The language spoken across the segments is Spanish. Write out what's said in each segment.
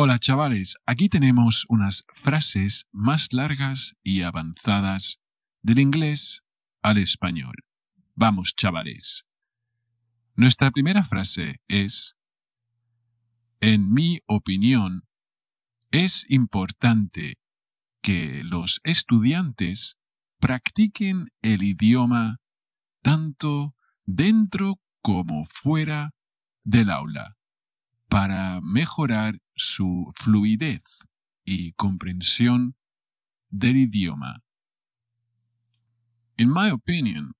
Hola chavales, aquí tenemos unas frases más largas y avanzadas del inglés al español. Vamos chavales. Nuestra primera frase es, en mi opinión, es importante que los estudiantes practiquen el idioma tanto dentro como fuera del aula. para mejorar su fluidez y comprensión del idioma. In my opinion,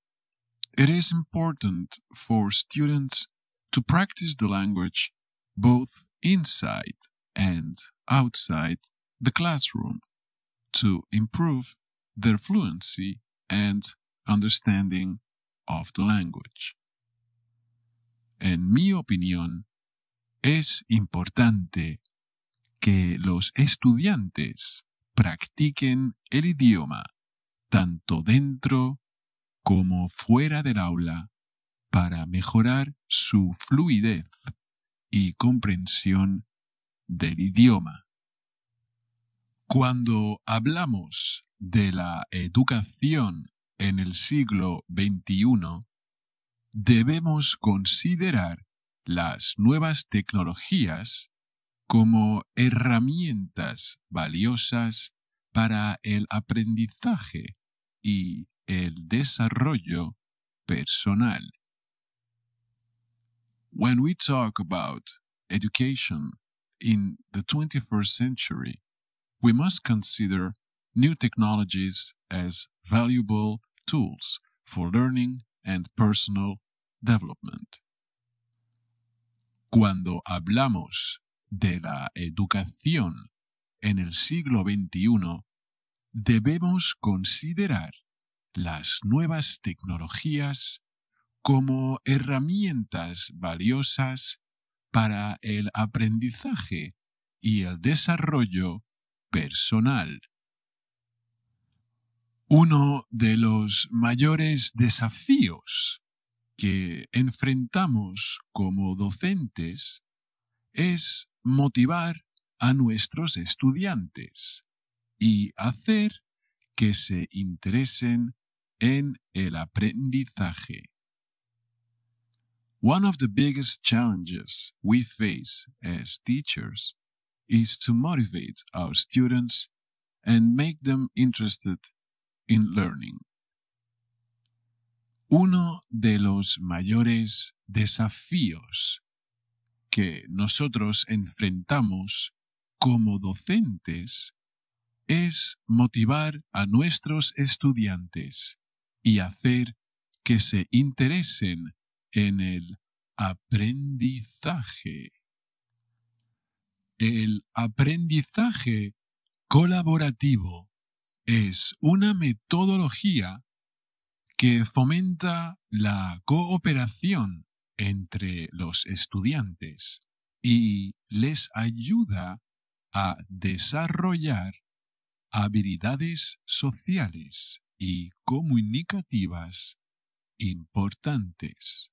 it is important for students to practice the language both inside and outside the classroom to improve their fluency and understanding of the language. En mi opinión, es importante que los estudiantes practiquen el idioma tanto dentro como fuera del aula para mejorar su fluidez y comprensión del idioma. Cuando hablamos de la educación en el siglo XXI, debemos considerar las nuevas tecnologías como herramientas valiosas para el aprendizaje y el desarrollo personal. When we talk about education in the 21st century, we must consider new technologies as valuable tools for learning and personal development. Cuando hablamos de la educación en el siglo XXI, debemos considerar las nuevas tecnologías como herramientas valiosas para el aprendizaje y el desarrollo personal. Uno de los mayores desafíos que enfrentamos como docentes es motivar a nuestros estudiantes y hacer que se interesen en el aprendizaje. One of the biggest challenges we face as teachers is to motivate our students and make them interested in learning uno de los mayores desafíos que nosotros enfrentamos como docentes es motivar a nuestros estudiantes y hacer que se interesen en el aprendizaje. El aprendizaje colaborativo es una metodología que fomenta la cooperación entre los estudiantes y les ayuda a desarrollar habilidades sociales y comunicativas importantes.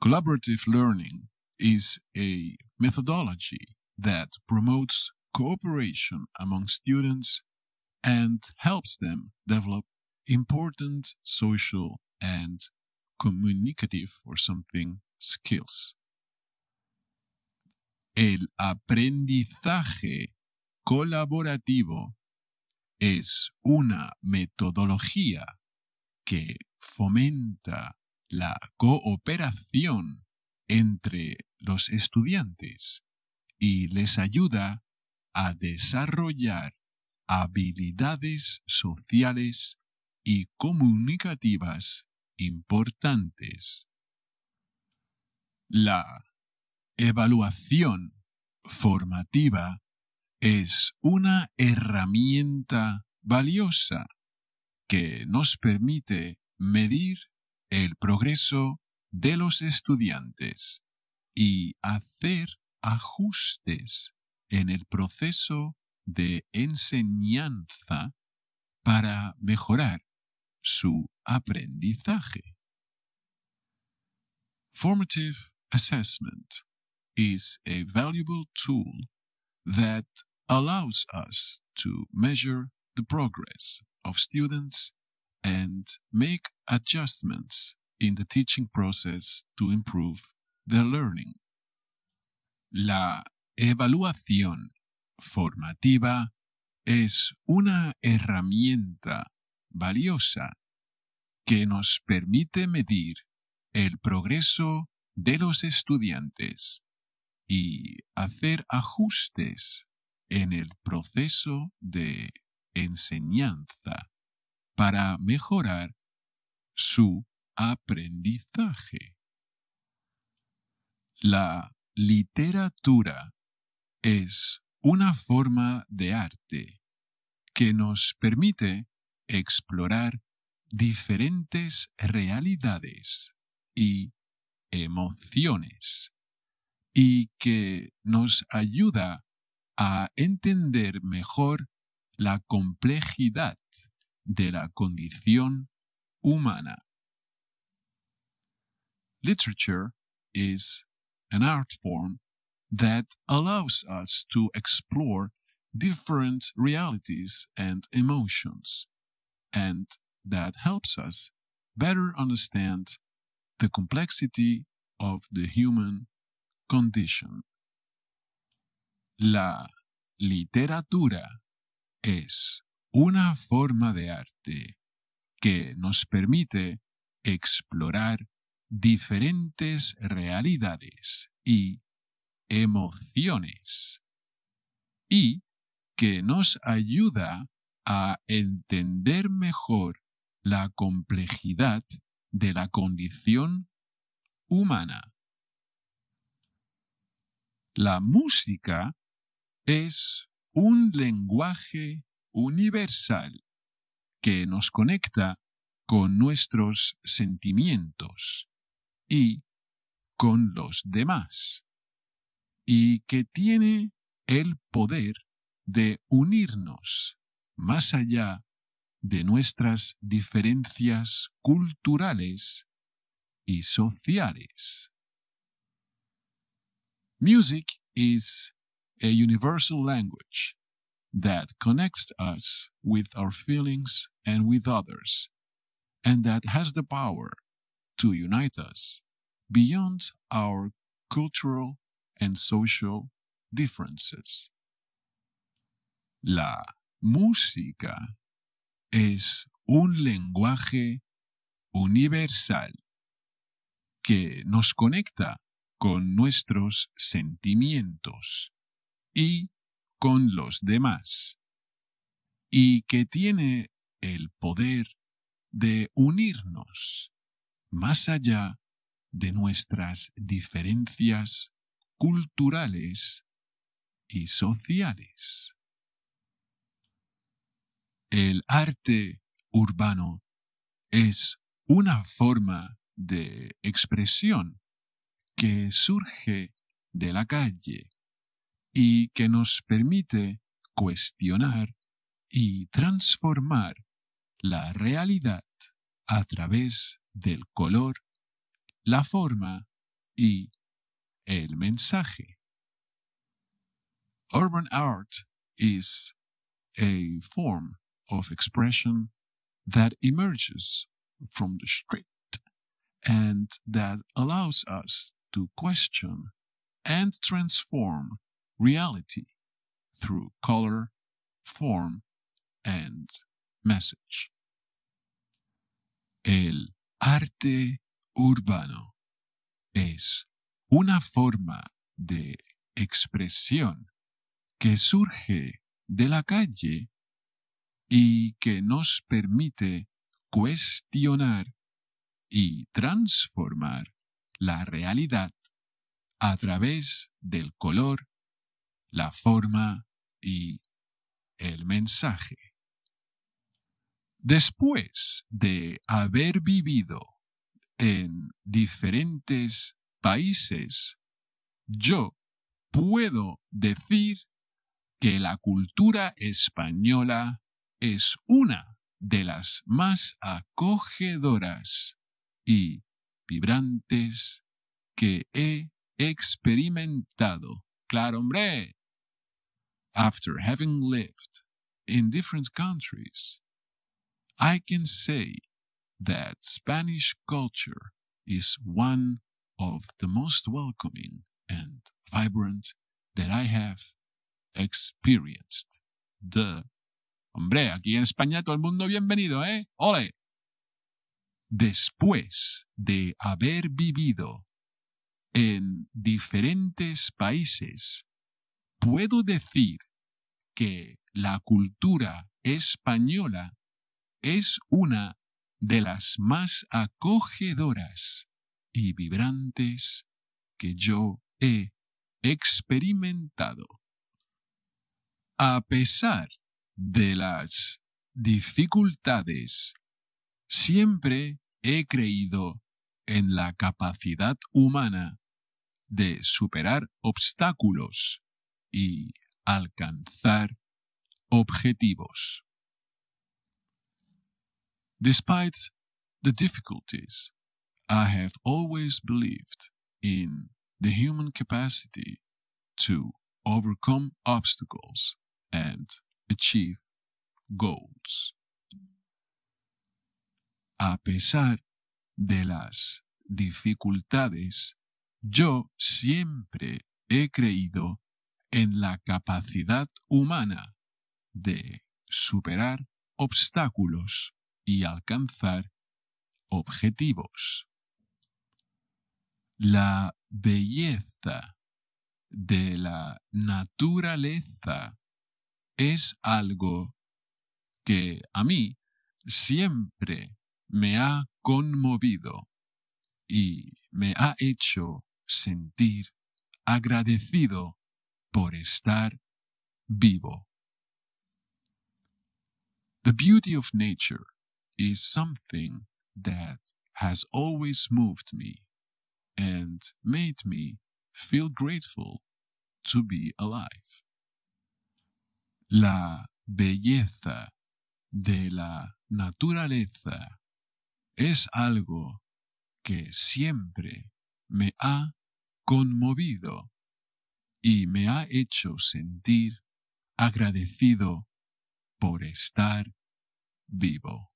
Collaborative learning is a methodology that promotes cooperation among students and helps them develop important social and communicative or something skills. El aprendizaje colaborativo es una metodología que fomenta la cooperación entre los estudiantes y les ayuda a desarrollar habilidades sociales y comunicativas importantes. La evaluación formativa es una herramienta valiosa que nos permite medir el progreso de los estudiantes y hacer ajustes en el proceso de enseñanza para mejorar su aprendizaje. Formative assessment is a valuable tool that allows us to measure the progress of students and make adjustments in the teaching process to improve their learning. La evaluación formativa es una herramienta valiosa que nos permite medir el progreso de los estudiantes y hacer ajustes en el proceso de enseñanza para mejorar su aprendizaje. La literatura es una forma de arte que nos permite explorar diferentes realidades y emociones y que nos ayuda a entender mejor la complejidad de la condición humana. Literature is an art form that allows us to explore different realities and emotions. And that helps us better understand the complexity of the human condition. La literatura es una forma de arte que nos permite explorar diferentes realidades y emociones y que nos ayuda a entender mejor la complejidad de la condición humana. La música es un lenguaje universal que nos conecta con nuestros sentimientos y con los demás, y que tiene el poder de unirnos más allá de nuestras diferencias culturales y sociales. Music is a universal language that connects us with our feelings and with others, and that has the power to unite us beyond our cultural and social differences. La música es un lenguaje universal que nos conecta con nuestros sentimientos y con los demás, y que tiene el poder de unirnos más allá de nuestras diferencias culturales y sociales el arte urbano es una forma de expresión que surge de la calle y que nos permite cuestionar y transformar la realidad a través del color, la forma y el mensaje. Urban art is a form of expression that emerges from the street and that allows us to question and transform reality through color, form, and message. El arte urbano es una forma de expresión que surge de la calle y que nos permite cuestionar y transformar la realidad a través del color, la forma y el mensaje. Después de haber vivido en diferentes países, yo puedo decir que la cultura española es una de las más acogedoras y vibrantes que he experimentado. Claro, hombre. After having lived in different countries, I can say that Spanish culture is one of the most welcoming and vibrant that I have experienced. Hombre, aquí en España todo el mundo bienvenido, ¿eh? ¡Ole! Después de haber vivido en diferentes países, puedo decir que la cultura española es una de las más acogedoras y vibrantes que yo he experimentado. A pesar de las dificultades, siempre he creído en la capacidad humana de superar obstáculos y alcanzar objetivos. Despite the difficulties, I have always believed in the human capacity to overcome obstacles and achieve goals. A pesar de las dificultades, yo siempre he creído en la capacidad humana de superar obstáculos y alcanzar objetivos. La belleza de la naturaleza es algo que a mí siempre me ha conmovido y me ha hecho sentir agradecido por estar vivo. The beauty of nature is something that has always moved me and made me feel grateful to be alive la belleza de la naturaleza es algo que siempre me ha conmovido y me ha hecho sentir agradecido por estar vivo.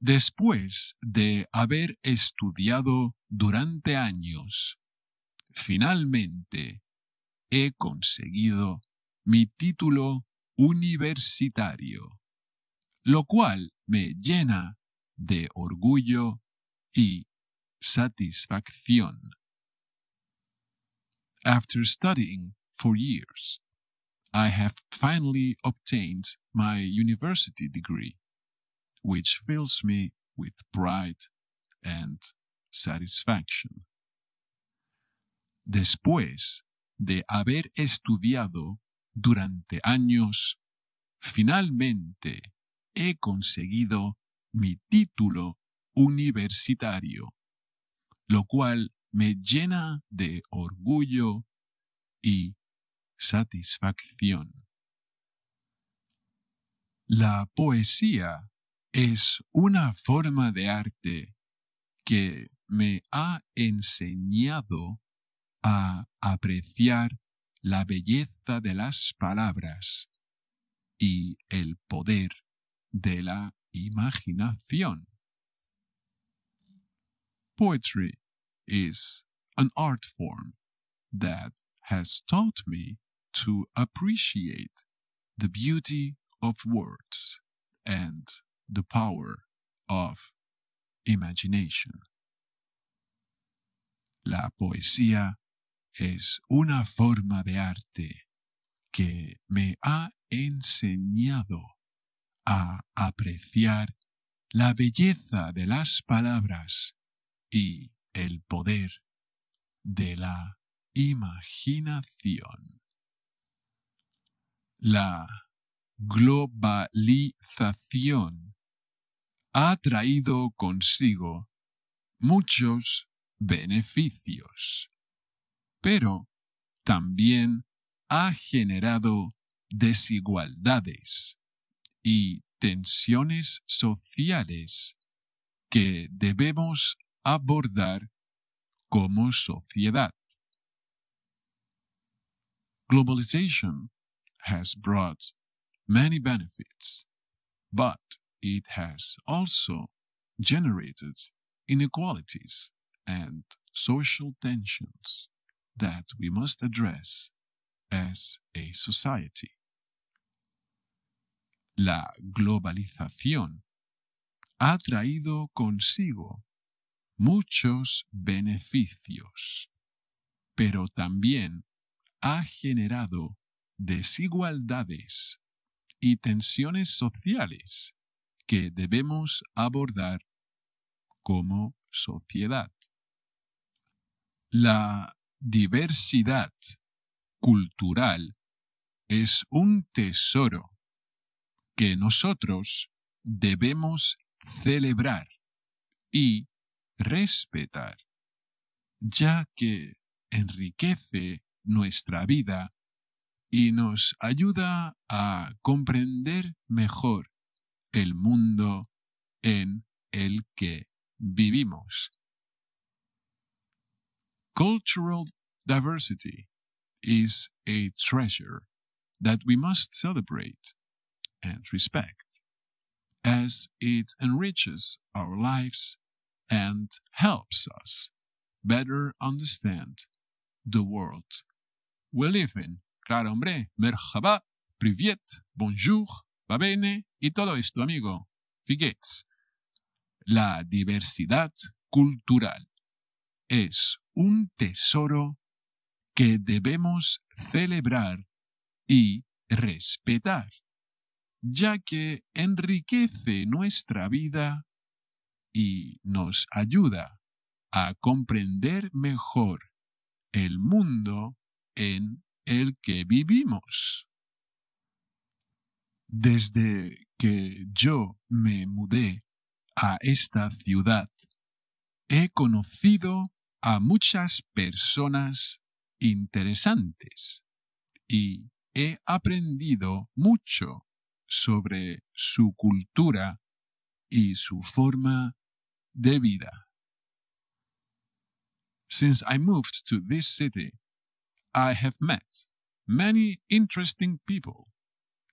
Después de haber estudiado durante años, finalmente he conseguido mi título universitario, lo cual me llena de orgullo y satisfacción. After studying for years, I have finally obtained my university degree, which fills me with pride and satisfaction. Después de haber estudiado durante años, finalmente he conseguido mi título universitario, lo cual me llena de orgullo y satisfacción. La poesía es una forma de arte que me ha enseñado a apreciar la belleza de las palabras y el poder de la imaginación. Poetry is an art form that has taught me to appreciate the beauty of words and the power of imagination. La poesía es una forma de arte que me ha enseñado a apreciar la belleza de las palabras y el poder de la imaginación. La globalización ha traído consigo muchos beneficios pero también ha generado desigualdades y tensiones sociales que debemos abordar como sociedad. Globalization has brought many benefits, but it has also generated inequalities and social tensions that we must address as a society. La globalización ha traído consigo muchos beneficios, pero también ha generado desigualdades y tensiones sociales que debemos abordar como sociedad. La diversidad cultural es un tesoro que nosotros debemos celebrar y respetar, ya que enriquece nuestra vida y nos ayuda a comprender mejor el mundo en el que vivimos. Cultural diversity is a treasure that we must celebrate and respect as it enriches our lives and helps us better understand the world we live in. Claro, hombre. Merhaba, privet, bonjour, va bene y todo esto, amigo. Wie La diversidad cultural es un tesoro que debemos celebrar y respetar, ya que enriquece nuestra vida y nos ayuda a comprender mejor el mundo en el que vivimos. Desde que yo me mudé a esta ciudad, he conocido a muchas personas interesantes y he aprendido mucho sobre su cultura y su forma de vida. Since I moved to this city, I have met many interesting people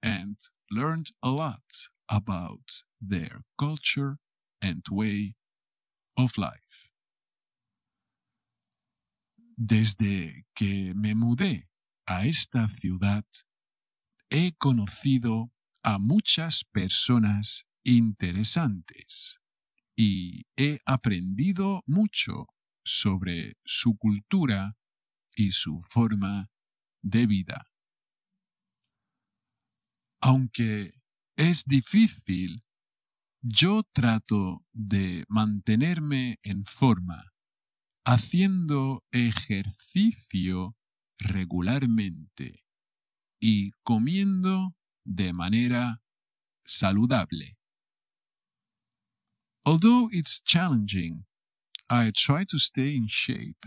and learned a lot about their culture and way of life. Desde que me mudé a esta ciudad, he conocido a muchas personas interesantes y he aprendido mucho sobre su cultura y su forma de vida. Aunque es difícil, yo trato de mantenerme en forma haciendo ejercicio regularmente y comiendo de manera saludable. Although it's challenging, I try to stay in shape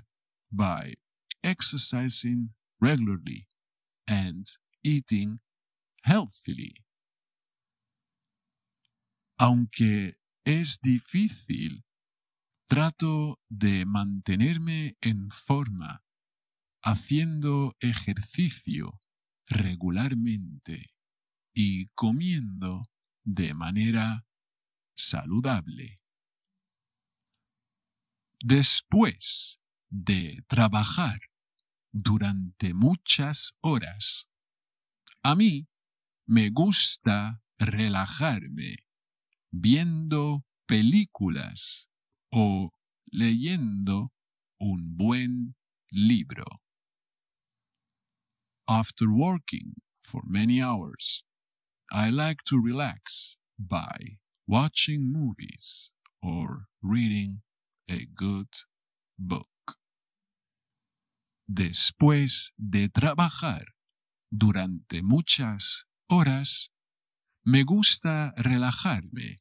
by exercising regularly and eating healthily. Aunque es difícil, Trato de mantenerme en forma, haciendo ejercicio regularmente y comiendo de manera saludable. Después de trabajar durante muchas horas, a mí me gusta relajarme viendo películas o leyendo un buen libro. After working for many hours, I like to relax by watching movies or reading a good book. Después de trabajar durante muchas horas, me gusta relajarme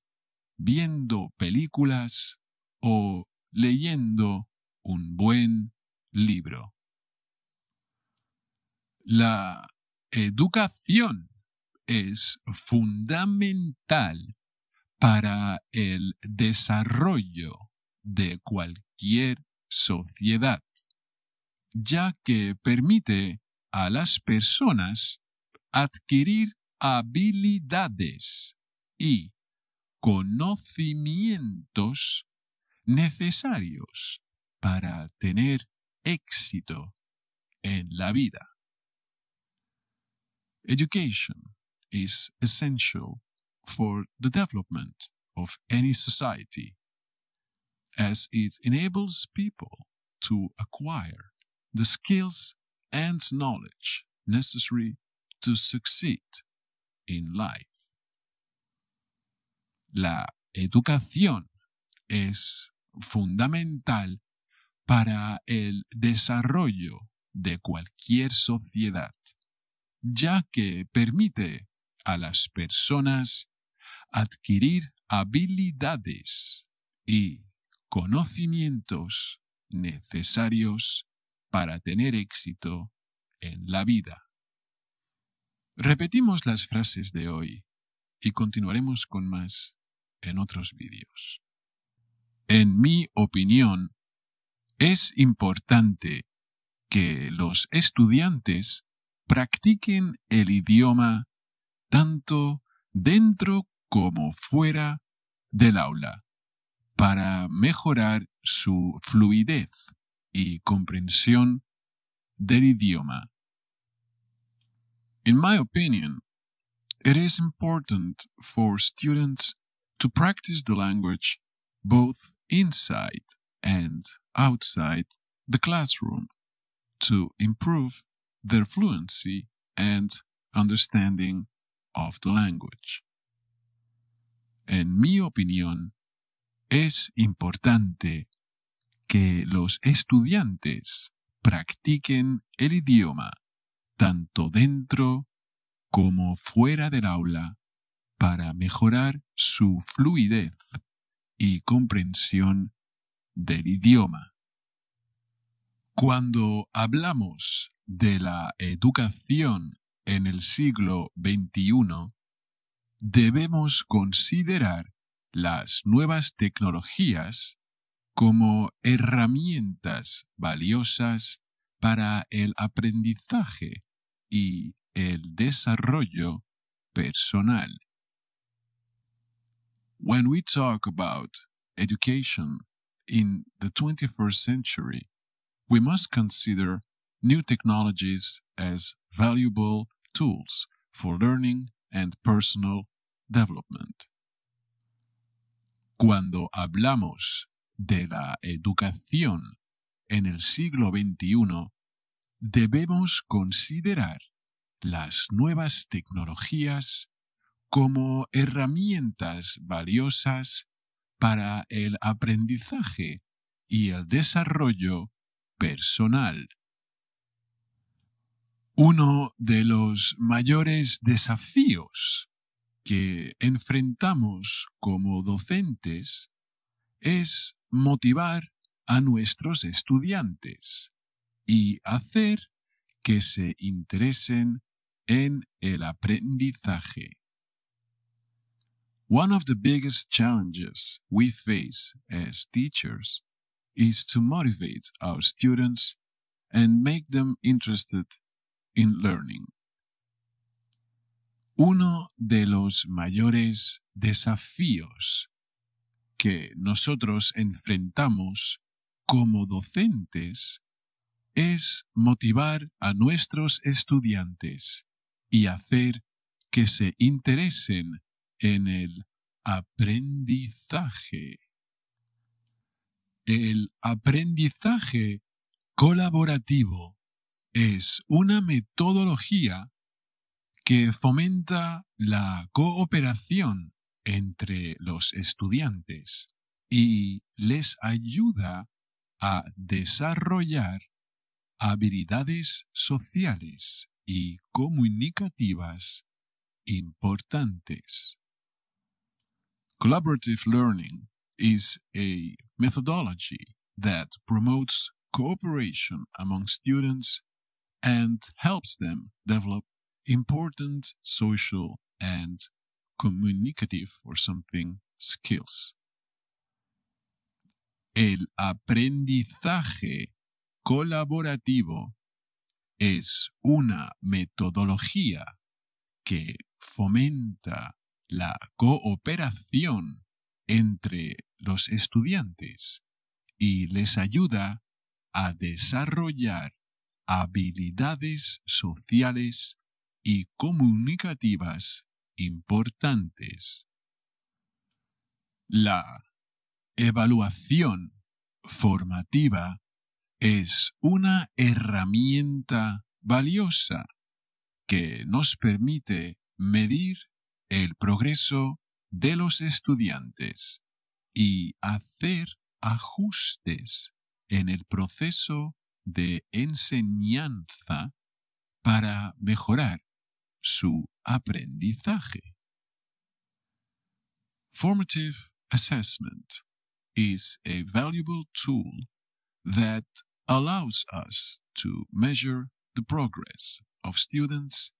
viendo películas o leyendo un buen libro. La educación es fundamental para el desarrollo de cualquier sociedad, ya que permite a las personas adquirir habilidades y conocimientos necesarios para tener éxito en la vida. Education is essential for the development of any society, as it enables people to acquire the skills and knowledge necessary to succeed in life. La educación es fundamental para el desarrollo de cualquier sociedad, ya que permite a las personas adquirir habilidades y conocimientos necesarios para tener éxito en la vida. Repetimos las frases de hoy y continuaremos con más en otros vídeos. En mi opinión, es importante que los estudiantes practiquen el idioma tanto dentro como fuera del aula para mejorar su fluidez y comprensión del idioma. In my opinion, it is important for students to practice the language inside and outside the classroom to improve their fluency and understanding of the language. En mi opinión, es importante que los estudiantes practiquen el idioma tanto dentro como fuera del aula para mejorar su fluidez y comprensión del idioma. Cuando hablamos de la educación en el siglo XXI, debemos considerar las nuevas tecnologías como herramientas valiosas para el aprendizaje y el desarrollo personal. When we talk about education in the 21st century, we must consider new technologies as valuable tools for learning and personal development. Cuando hablamos de la educación en el siglo XXI, debemos considerar las nuevas tecnologías como herramientas valiosas para el aprendizaje y el desarrollo personal. Uno de los mayores desafíos que enfrentamos como docentes es motivar a nuestros estudiantes y hacer que se interesen en el aprendizaje. One of the biggest challenges we face as teachers is to motivate our students and make them interested in learning. Uno de los mayores desafíos que nosotros enfrentamos como docentes es motivar a nuestros estudiantes y hacer que se interesen en el aprendizaje. El aprendizaje colaborativo es una metodología que fomenta la cooperación entre los estudiantes y les ayuda a desarrollar habilidades sociales y comunicativas importantes. Collaborative learning is a methodology that promotes cooperation among students and helps them develop important social and communicative or something skills. El aprendizaje colaborativo es una metodología que fomenta la cooperación entre los estudiantes y les ayuda a desarrollar habilidades sociales y comunicativas importantes. La evaluación formativa es una herramienta valiosa que nos permite medir el progreso de los estudiantes y hacer ajustes en el proceso de enseñanza para mejorar su aprendizaje. Formative assessment is a valuable tool that allows us to measure the progress of students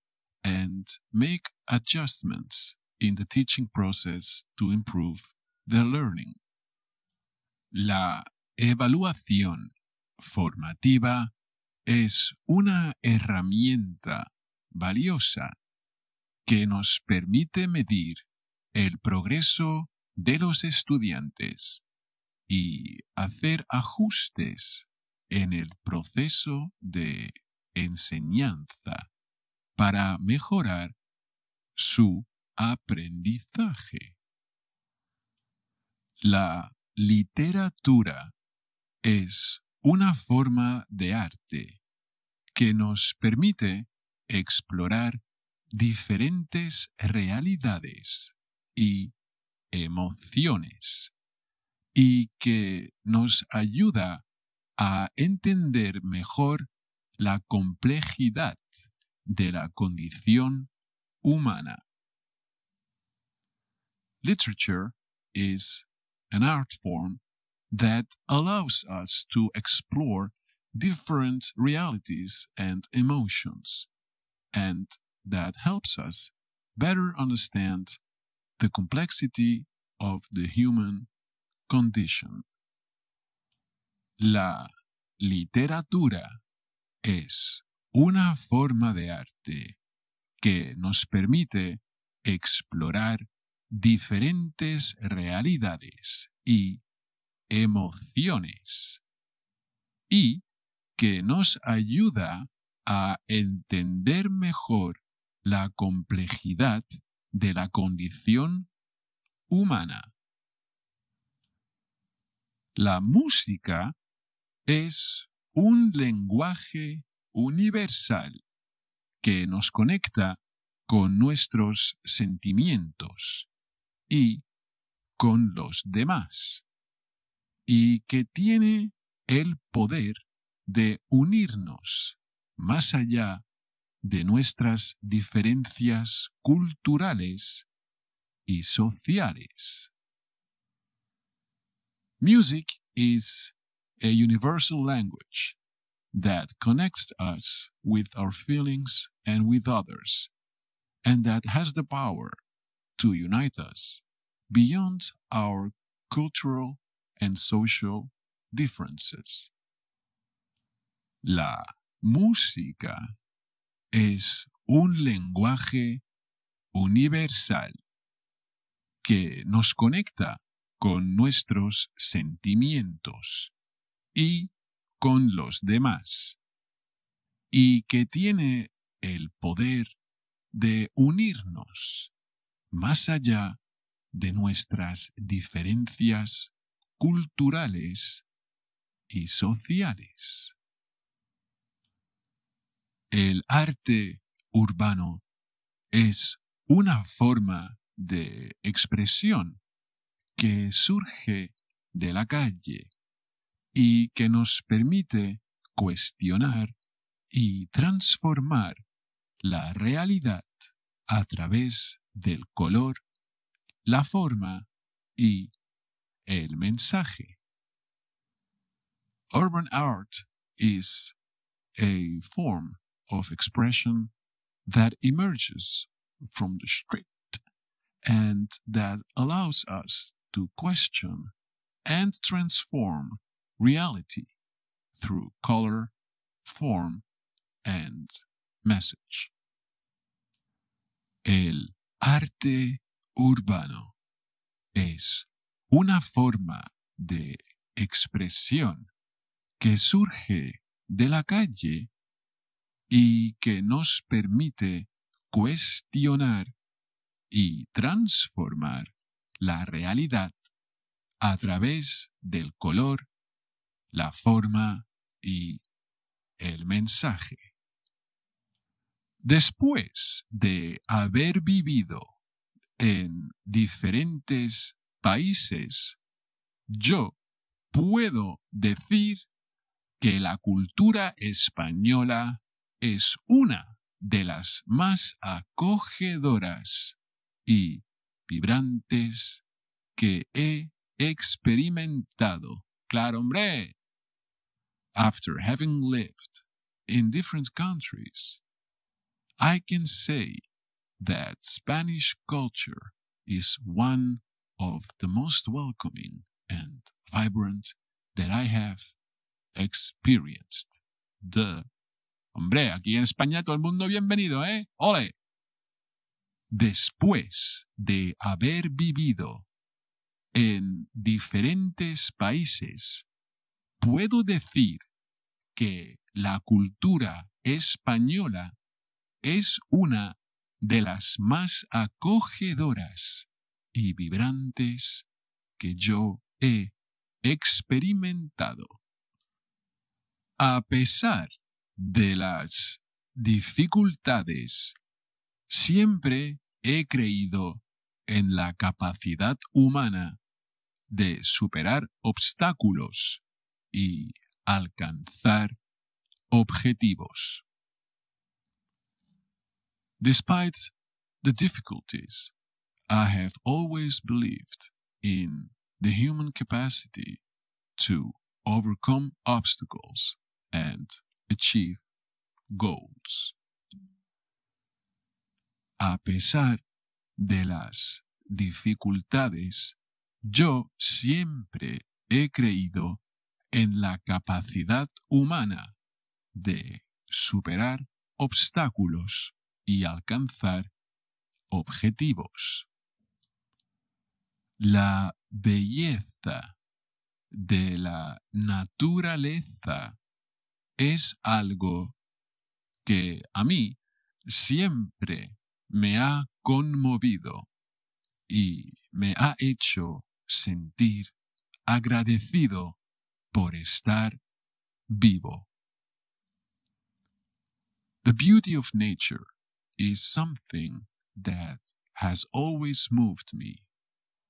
and make adjustments in the teaching process to improve their learning. La evaluación formativa es una herramienta valiosa que nos permite medir el progreso de los estudiantes y hacer ajustes en el proceso de enseñanza para mejorar su aprendizaje. La literatura es una forma de arte que nos permite explorar diferentes realidades y emociones y que nos ayuda a entender mejor la complejidad de la condición humana. Literature is an art form that allows us to explore different realities and emotions, and that helps us better understand the complexity of the human condition. La literatura es una forma de arte que nos permite explorar diferentes realidades y emociones y que nos ayuda a entender mejor la complejidad de la condición humana. La música es un lenguaje universal que nos conecta con nuestros sentimientos y con los demás, y que tiene el poder de unirnos más allá de nuestras diferencias culturales y sociales. Music is a universal language that connects us with our feelings and with others, and that has the power to unite us beyond our cultural and social differences. La música es un lenguaje universal que nos conecta con nuestros sentimientos y con los demás y que tiene el poder de unirnos más allá de nuestras diferencias culturales y sociales. El arte urbano es una forma de expresión que surge de la calle y que nos permite cuestionar y transformar la realidad a través del color, la forma y el mensaje. Urban art is a form of expression that emerges from the street and that allows us to question and transform reality through color, form, and message. El arte urbano es una forma de expresión que surge de la calle y que nos permite cuestionar y transformar la realidad a través del color la forma y el mensaje. Después de haber vivido en diferentes países, yo puedo decir que la cultura española es una de las más acogedoras y vibrantes que he experimentado. Claro, hombre, after having lived in different countries, I can say that Spanish culture is one of the most welcoming and vibrant that I have experienced. The Hombre, aquí en España todo el mundo bienvenido, ¿eh? ¡Ole! Después de haber vivido en diferentes países puedo decir que la cultura española es una de las más acogedoras y vibrantes que yo he experimentado. A pesar de las dificultades, siempre he creído en la capacidad humana de superar obstáculos y alcanzar objetivos. Despite the difficulties, I have always believed in the human capacity to overcome obstacles and achieve goals. A pesar de las dificultades, yo siempre he creído en la capacidad humana de superar obstáculos y alcanzar objetivos. La belleza de la naturaleza es algo que a mí siempre me ha conmovido y me ha hecho sentir agradecido por estar vivo. The beauty of nature is something that has always moved me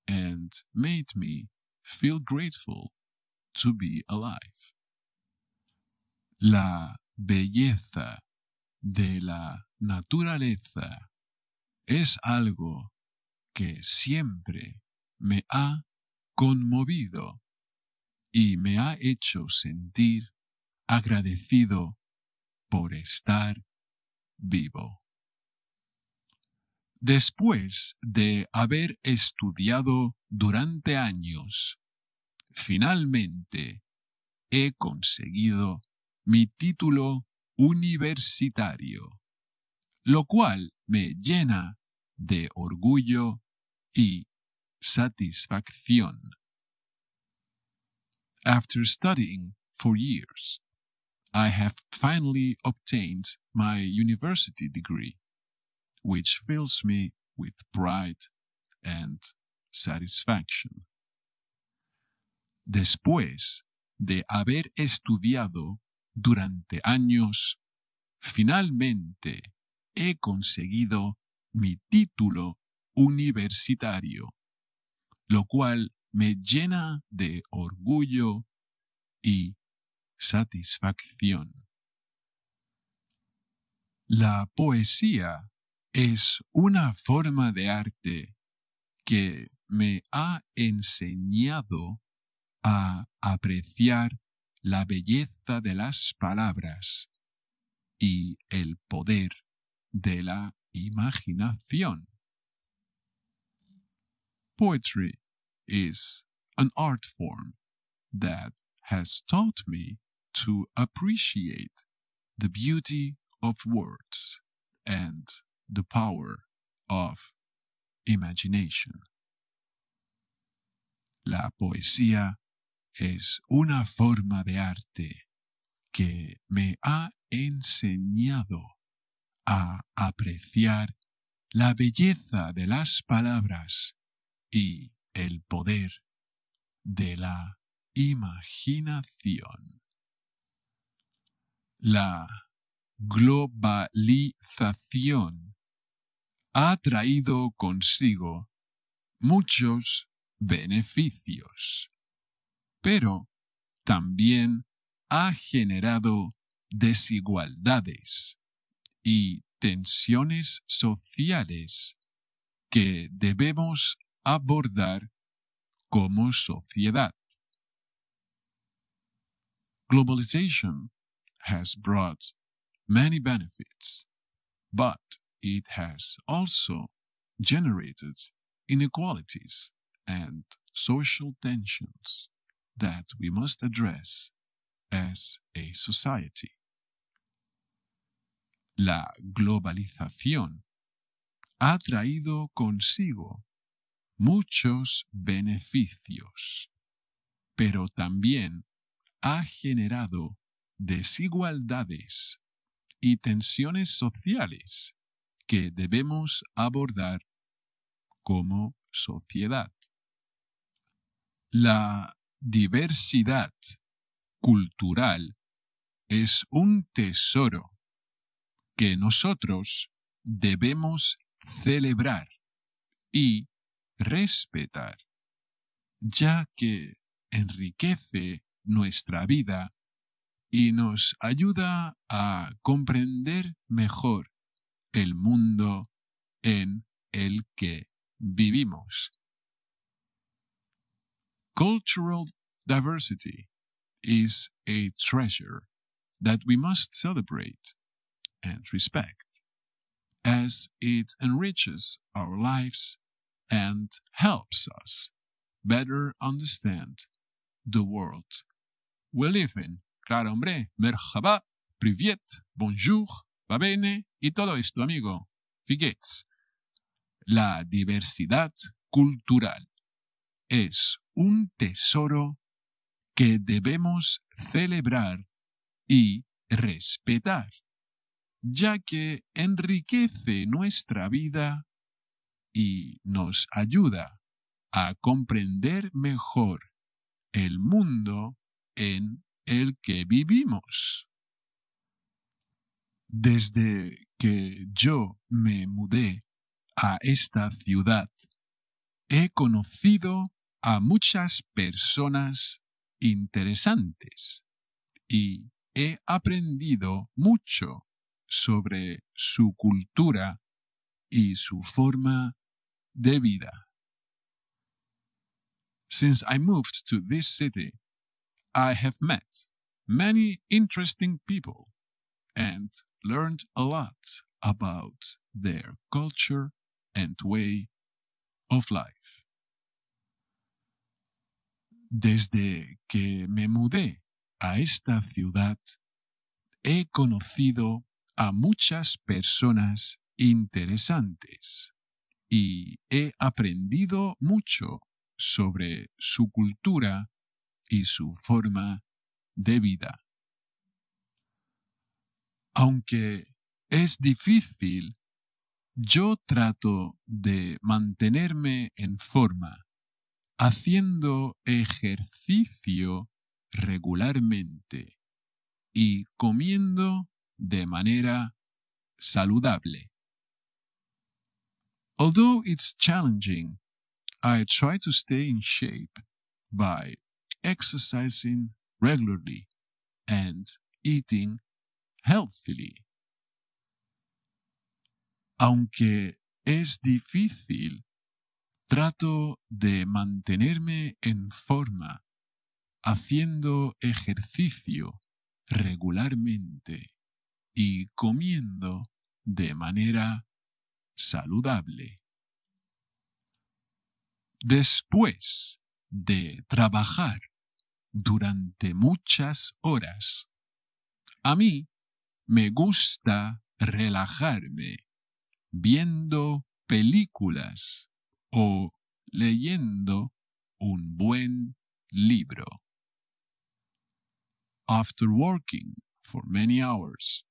and made me feel grateful to be alive. La belleza de la naturaleza es algo que siempre me ha conmovido y me ha hecho sentir agradecido por estar vivo. Después de haber estudiado durante años, finalmente he conseguido mi título universitario, lo cual me llena de orgullo y satisfacción. After studying for years, I have finally obtained my university degree, which fills me with pride and satisfaction. Después de haber estudiado durante años, finalmente he conseguido mi título universitario, lo cual me llena de orgullo y satisfacción. La poesía es una forma de arte que me ha enseñado a apreciar la belleza de las palabras y el poder de la imaginación. Poetry is an art form that has taught me to appreciate the beauty of words and the power of imagination. La poesía es una forma de arte que me ha enseñado a apreciar la belleza de las palabras y el poder de la imaginación. La globalización ha traído consigo muchos beneficios, pero también ha generado desigualdades y tensiones sociales que debemos abordar como sociedad. Globalization has brought many benefits, but it has also generated inequalities and social tensions that we must address as a society. La globalización ha traído consigo muchos beneficios, pero también ha generado desigualdades y tensiones sociales que debemos abordar como sociedad. La diversidad cultural es un tesoro que nosotros debemos celebrar y respetar, ya que enriquece nuestra vida y nos ayuda a comprender mejor el mundo en el que vivimos. Cultural diversity is a treasure that we must celebrate and respect, as it enriches our lives and helps us better understand the world we live in. Claro, hombre. Merhaba, privet, bonjour, va bene y todo esto, amigo. Fíjate, La diversidad cultural es un tesoro que debemos celebrar y respetar, ya que enriquece nuestra vida y nos ayuda a comprender mejor el mundo en el que vivimos. Desde que yo me mudé a esta ciudad, he conocido a muchas personas interesantes y he aprendido mucho sobre su cultura y su forma de vida. Since I moved to this city, I have met many interesting people and learned a lot about their culture and way of life. Desde que me mudé a esta ciudad, he conocido a muchas personas interesantes y he aprendido mucho sobre su cultura y su forma de vida. Aunque es difícil, yo trato de mantenerme en forma, haciendo ejercicio regularmente y comiendo de manera saludable. Although it's challenging, I try to stay in shape by exercising regularly and eating healthily. Aunque es difícil, trato de mantenerme en forma haciendo ejercicio regularmente y comiendo de manera saludable. Después de trabajar durante muchas horas, a mí me gusta relajarme viendo películas o leyendo un buen libro. After working for many hours,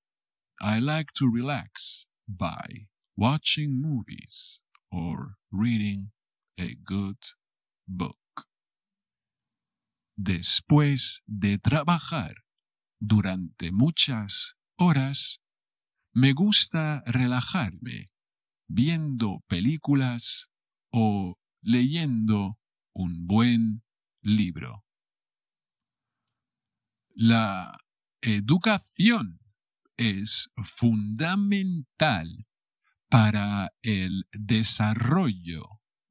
I like to relax by watching movies or reading a good book. Después de trabajar durante muchas horas, me gusta relajarme viendo películas o leyendo un buen libro. La educación es fundamental para el desarrollo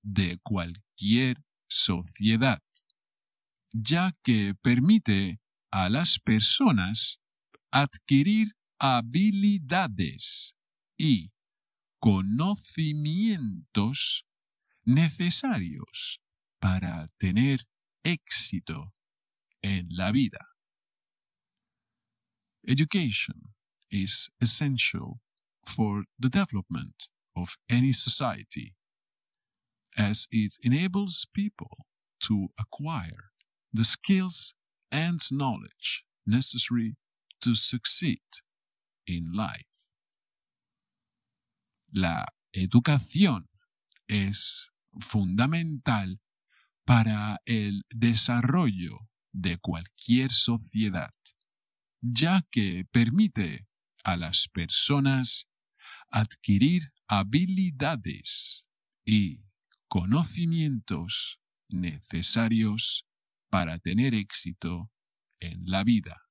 de cualquier sociedad, ya que permite a las personas adquirir habilidades y conocimientos necesarios para tener éxito en la vida. Education is essential for the development of any society, as it enables people to acquire the skills and knowledge necessary to succeed in life. La educación es fundamental para el desarrollo de cualquier sociedad, ya que permite a las personas adquirir habilidades y conocimientos necesarios para tener éxito en la vida.